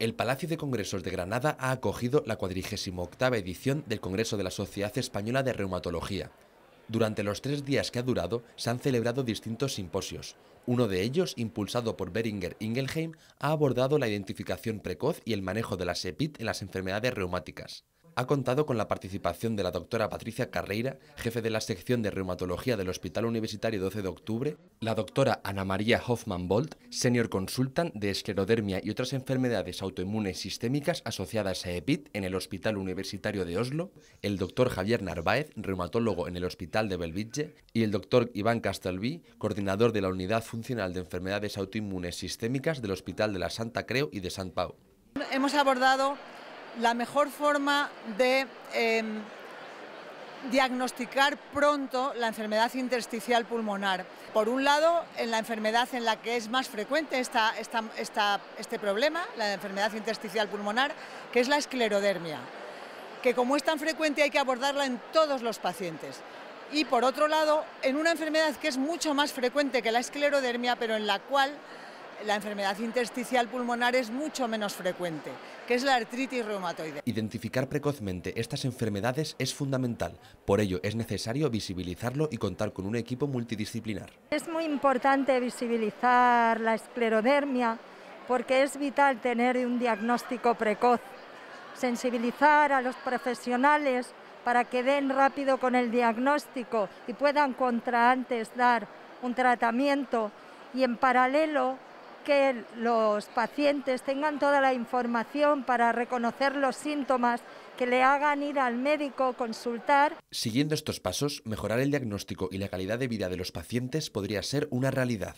El Palacio de Congresos de Granada ha acogido la 48 edición del Congreso de la Sociedad Española de Reumatología. Durante los tres días que ha durado, se han celebrado distintos simposios. Uno de ellos, impulsado por Beringer Ingelheim, ha abordado la identificación precoz y el manejo de la SEPIT en las enfermedades reumáticas ha contado con la participación de la doctora Patricia Carreira, jefe de la sección de reumatología del Hospital Universitario 12 de Octubre, la doctora Ana María Hoffman Bolt, senior consultant de esclerodermia y otras enfermedades autoinmunes sistémicas asociadas a EPIT en el Hospital Universitario de Oslo, el doctor Javier Narváez, reumatólogo en el Hospital de Belvitge, y el doctor Iván Castelví, coordinador de la Unidad Funcional de Enfermedades Autoinmunes Sistémicas del Hospital de la Santa Creu y de San Pau. Hemos abordado la mejor forma de em, diagnosticar pronto la enfermedad intersticial pulmonar. Por un lado, en la enfermedad en la que es más frecuente este problema, la enfermedad intersticial pulmonar, que es la esclerodermia, que como es tan frecuente hay que abordarla en todos los pacientes. Y por otro lado, en una enfermedad que es mucho más frecuente que la esclerodermia, pero en la cual la enfermedad intersticial pulmonar es mucho menos frecuente que es la artritis reumatoide. Identificar precozmente estas enfermedades es fundamental, por ello es necesario visibilizarlo y contar con un equipo multidisciplinar. Es muy importante visibilizar la esclerodermia porque es vital tener un diagnóstico precoz, sensibilizar a los profesionales para que den rápido con el diagnóstico y puedan contra antes dar un tratamiento y en paralelo que los pacientes tengan toda la información para reconocer los síntomas que le hagan ir al médico, consultar. Siguiendo estos pasos, mejorar el diagnóstico y la calidad de vida de los pacientes podría ser una realidad.